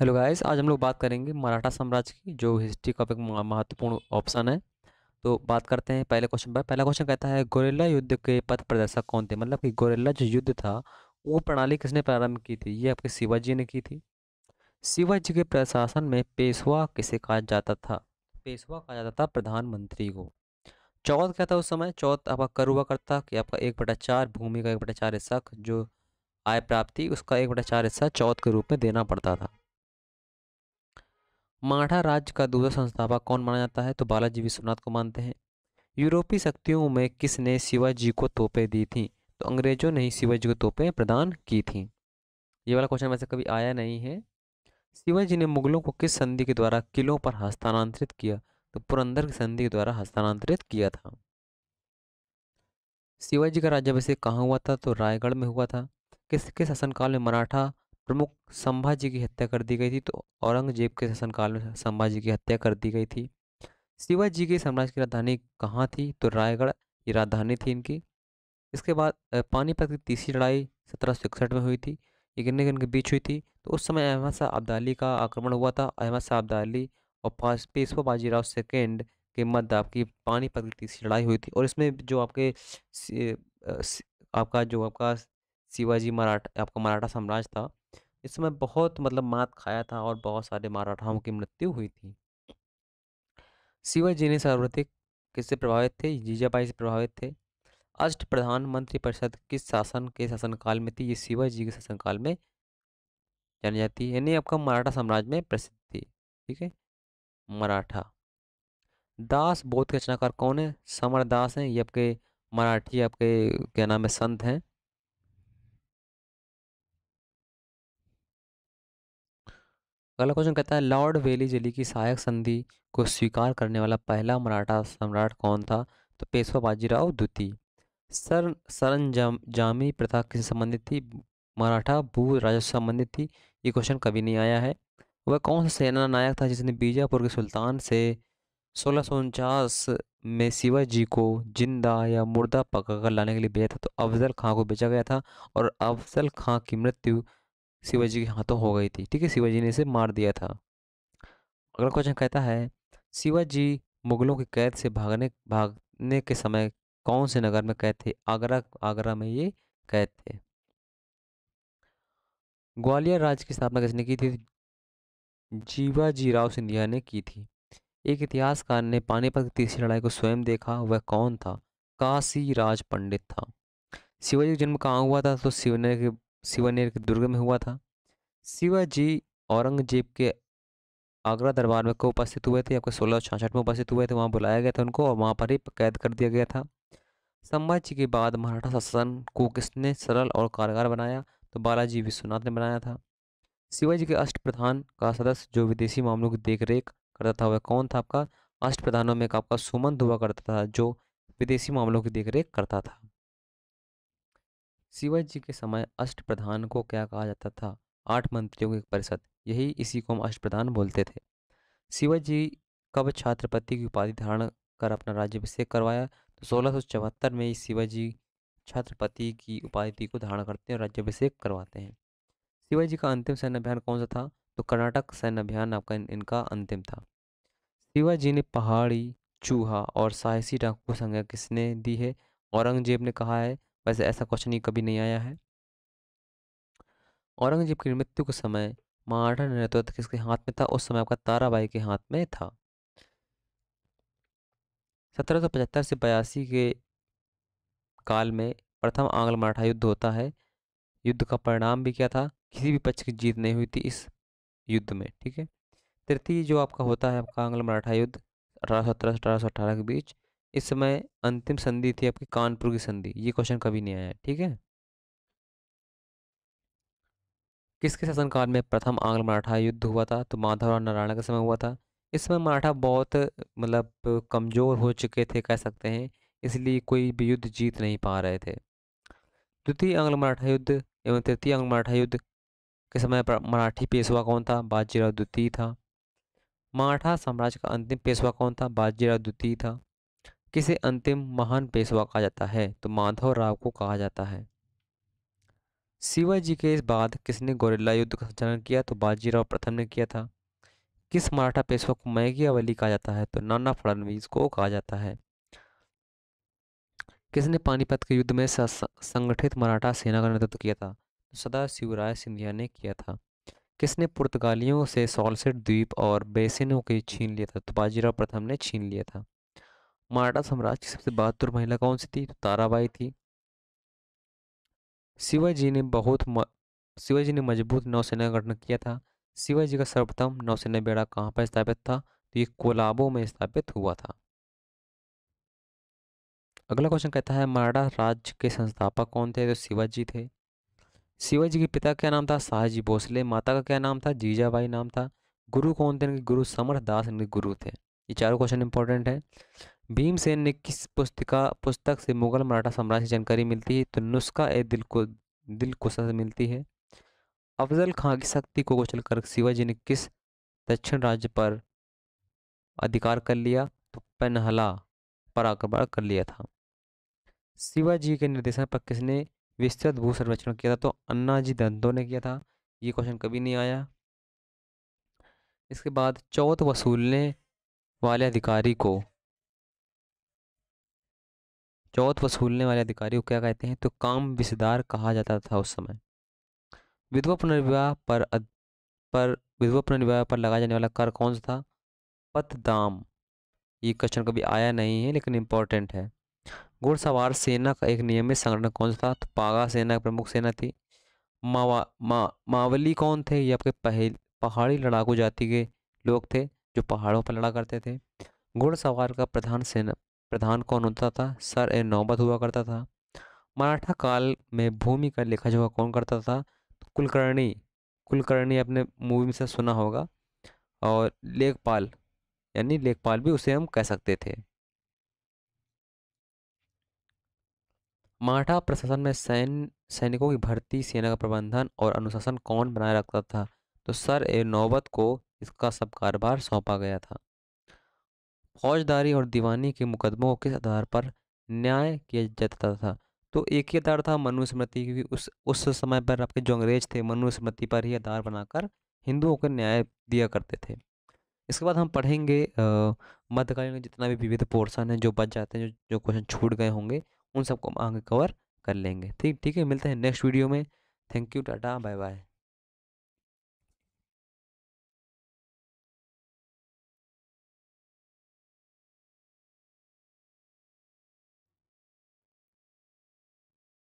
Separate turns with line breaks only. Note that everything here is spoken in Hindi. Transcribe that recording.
हेलो गाइस आज हम लोग बात करेंगे मराठा साम्राज्य की जो हिस्ट्री का एक महत्वपूर्ण ऑप्शन है तो बात करते हैं पहले क्वेश्चन पर पहला क्वेश्चन कहता है गोरेला युद्ध के पथ प्रदर्शक कौन थे मतलब कि गोरेला जो युद्ध था वो प्रणाली किसने प्रारंभ की थी ये आपके शिवाजी ने की थी शिवाजी के प्रशासन में पेशवा किसे कहा जाता था पेशवा कहा जाता था प्रधानमंत्री को चौथ क्या था उस समय चौथ आपका कर हुआ करता कि आपका एक बटा चार भूमि का एक बटा चार हिस्सा जो आय प्राप्ति उसका एक बटा चार हिस्सा चौथ के रूप में देना पड़ता था माढ़ा राज्य का दूसरा संस्थापक कौन माना जाता है तो बालाजी विश्वनाथ को मानते हैं यूरोपीय शक्तियों में किसने शिवाजी को तोपें दी थी तो अंग्रेजों ने ही शिवाजी को तोपें प्रदान की थी ये वाला क्वेश्चन वैसे कभी आया नहीं है शिवाजी ने मुगलों को किस संधि के द्वारा किलों पर हस्तांतरित किया तो पुरंदर की संधि के द्वारा हस्तांतरित किया था शिवाजी का राज्य वैसे कहाँ हुआ था तो रायगढ़ में हुआ था किसके शासनकाल में मराठा प्रमुख संभाजी की हत्या कर दी गई थी तो औरंगजेब के शासनकाल में संभाजी की हत्या कर दी गई थी शिवाजी के साम्राज्य की राजधानी कहाँ थी तो रायगढ़ ये राजधानी थी इनकी इसके बाद पानीपत की तीसरी लड़ाई सत्रह में हुई थी ये गिनने के बीच हुई थी तो उस समय अहमद शाह अब्दाली का आक्रमण हुआ था अहमद शाह अब्दाली और पेशवा बाजीराव सेकेंड के मध्य आपकी पानीपत की तीसरी लड़ाई हुई थी और इसमें जो आपके आपका जो आपका शिवाजी मराठा आपका मराठा साम्राज्य था इस समय बहुत मतलब मात खाया था और बहुत सारे मराठाओं की मृत्यु हुई थी शिवाजी ने सर्वाधिक किससे प्रभावित थे जीजाबाई से प्रभावित थे अष्ट प्रधानमंत्री परिषद किस शासन के शासनकाल में थी ये शिवाजी के शासनकाल में जानी जाती है यानी आपका मराठा साम्राज्य में प्रसिद्ध थी ठीक है मराठा दास बौद्ध रचनाकार कौन है समर दास हैं ये आपके मराठी आपके क्या नाम है संत हैं अगला क्वेश्चन कहता है लॉर्ड वेली जली की सहायक संधि को स्वीकार करने वाला पहला मराठा सम्राट कौन था तो पेशवा बाजीराव द्वितीय सर सरन जाम, जामी प्रथा किससे संबंधित थी मराठा भू राजस्व संबंधित थी ये क्वेश्चन कभी नहीं आया है वह कौन सा सेना नायक था जिसने बीजापुर के सुल्तान से सोलह में शिवाजी को जिंदा या मुर्दा पकड़ कर लाने के लिए भेजा था तो अफजल खां को भेजा गया था और अफजल खां की मृत्यु शिवाजी के हाथों तो हो गई थी ठीक है शिवाजी ने इसे मार दिया था अगला क्वेश्चन कहता है शिवाजी मुगलों की कैद से भागने भागने के समय कौन से नगर में कैद थे आगरा आगरा में ये कैद थे ग्वालियर राज्य की स्थापना किसने की थी जीवाजी राव सिंधिया ने की थी एक इतिहासकार ने पानीपत की तीसरी लड़ाई को स्वयं देखा वह कौन था काशी राज पंडित था शिवाजी का जन्म कहाँ हुआ था तो शिवनर के शिवनेर के दुर्ग में हुआ था शिवाजी औरंगजेब के आगरा दरबार में को उपस्थित हुए थे आपको सोलह में उपस्थित हुए थे वहाँ बुलाया गया था उनको और वहाँ पर ही कैद कर दिया गया था संभाजी के बाद मराठा शासन को किसने सरल और कारगर बनाया तो बालाजी विश्वनाथ ने बनाया था शिवाजी के अष्ट प्रधान का सदस्य जो विदेशी मामलों की देखरेख करता था वह कौन था आपका अष्ट प्रधानों में एक आपका सुमन दुआ करता था जो विदेशी मामलों की देखरेख करता था शिवाजी के समय अष्ट प्रधान को क्या कहा जाता था आठ मंत्रियों की परिषद यही इसी को हम अष्ट प्रधान बोलते थे शिवाजी कब छात्रपति की उपाधि धारण कर अपना राज्यभिषेक करवाया तो सोलह में शिवाजी छात्रपति की उपाधि को धारण करते हैं और राज्यभिषेक करवाते हैं शिवाजी का अंतिम सैन्य अभियान कौन सा था तो कर्नाटक सैन्य अभियान आपका इन, इनका अंतिम था शिवाजी ने पहाड़ी चूहा और साहसी डाकू संज्ञा किसने दी है औरंगजेब ने कहा है वैसे ऐसा क्वेश्चन ही कभी नहीं आया है औरंगजेब की मृत्यु के समय मराठा नेतृत्व किसके हाथ में था उस समय आपका ताराबाई के हाथ में था सत्रह से बयासी के काल में प्रथम आंग्ल मराठा युद्ध होता है युद्ध का परिणाम भी क्या था किसी भी पक्ष की जीत नहीं हुई थी इस युद्ध में ठीक है तृतीय जो आपका होता है आपका आंग्ल मराठा युद्ध अठारह सौ सत्रह अठारह सौ अठारह के बीच इस समय अंतिम संधि थी आपकी कानपुर की संधि ये क्वेश्चन कभी नहीं आया ठीक है किसके शासनकाल में प्रथम आंग्ल मराठा युद्ध हुआ था तो माधव और नारायण का समय हुआ था इस समय मराठा बहुत मतलब कमज़ोर हो चुके थे कह सकते हैं इसलिए कोई भी युद्ध जीत नहीं पा रहे थे द्वितीय आंग्ल मराठा युद्ध एवं तृतीय आंग्ल मराठा युद्ध के समय मराठी पेशवा कौन था बाजीराव द्वितीय था मराठा साम्राज्य का अंतिम पेशवा कौन था बाजीराव द्वितीय था किसे अंतिम महान पेशवा कहा जाता है तो माधव राव को कहा जाता है शिवाजी के इस बाद किसने गोरेला युद्ध का संचालन किया तो बाजीराव प्रथम ने किया था किस मराठा पेशवा को अवली कहा जाता है तो नाना फडणवीस को कहा जाता है किसने पानीपत के युद्ध में संगठित मराठा सेना का नेतृत्व किया था तो सदा शिवराय सिंधिया ने किया था किसने पुर्तगालियों से सॉलसेट द्वीप और बेसिनों के छीन लिया था तो बाजीराव प्रथम ने छीन लिया था मराठा साम्राज्य की सबसे बहादुर महिला कौन सी थी तो ताराबाई थी शिवाजी ने बहुत म... शिवाजी ने मजबूत नौसेना का गठन किया था शिवाजी का सर्वप्रथम नौसेना बेड़ा कहाँ पर स्थापित था तो ये कोलाबो में स्थापित हुआ था अगला क्वेश्चन कहता है मराठा राज्य के संस्थापक कौन थे तो शिवाजी थे शिवाजी के पिता क्या नाम था शाहजी भोसले माता का क्या नाम था जीजाबाई नाम था गुरु कौन थे इनके गुरु समर्थ दास गुरु थे ये चारों क्वेश्चन इंपॉर्टेंट है भीमसेन ने किस पुस्तिका पुस्तक से मुगल मराठा साम्राज्य की जानकारी मिलती है तो नुस्खा ए दिल को दिल को मिलती है अफजल खां की शक्ति को कुचल कर शिवाजी ने किस दक्षिण राज्य पर अधिकार कर लिया तो पनहला पर आक्रमण कर लिया था शिवाजी के निर्देशन पर किसने विस्तृत भू सर्वेक्षण किया था तो अन्ना जी दंतो ने किया था ये क्वेश्चन कभी नहीं आया इसके बाद चौथ वसूलने वाले अधिकारी को चौथ वसूलने वाले अधिकारी को क्या कहते हैं तो काम विशेदार कहा जाता था उस समय विधवा पुनर्विवाह पर अद, पर विधवा पुनर्विवाह पर लगाया जाने वाला कर कौन सा था पतदाम ये क्वेश्चन कभी आया नहीं है लेकिन इंपॉर्टेंट है घुड़सवार सेना का एक नियमित संगठन कौन सा था तो पागा सेना प्रमुख सेना थी मावा मा मावली कौन थे ये आपके पहल पहाड़ी लड़ाकू जाति के लोग थे जो पहाड़ों पर लड़ा करते थे घुड़सवार का प्रधान सेना प्रधान कौन होता था सर ए नौबत हुआ करता था मराठा काल में भूमि का लेखा जोखा कौन करता था तो कुलकर्णी कुलकर्णी अपने मूवी में से सुना होगा और लेखपाल यानी लेखपाल भी उसे हम कह सकते थे मराठा प्रशासन में सैन्य सैनिकों की भर्ती सेना का प्रबंधन और अनुशासन कौन बनाए रखता था तो सर ए नौबत को इसका सब कारभार सौंपा गया था फौजदारी और दीवानी के मुकदमों के आधार पर न्याय किया जाता था तो एक ही आधार था मनुस्मृति की उस उस समय पर आपके जो अंग्रेज थे मनुस्मृति पर ही आधार बनाकर हिंदुओं को न्याय दिया करते थे इसके बाद हम पढ़ेंगे मध्यकालीन जितना भी विविध पोर्सन है जो बच जाते हैं जो जो क्वेश्चन छूट गए होंगे उन सबको हम आगे कवर कर लेंगे ठीक ठीक है मिलते हैं नेक्स्ट वीडियो में thank you tata bye bye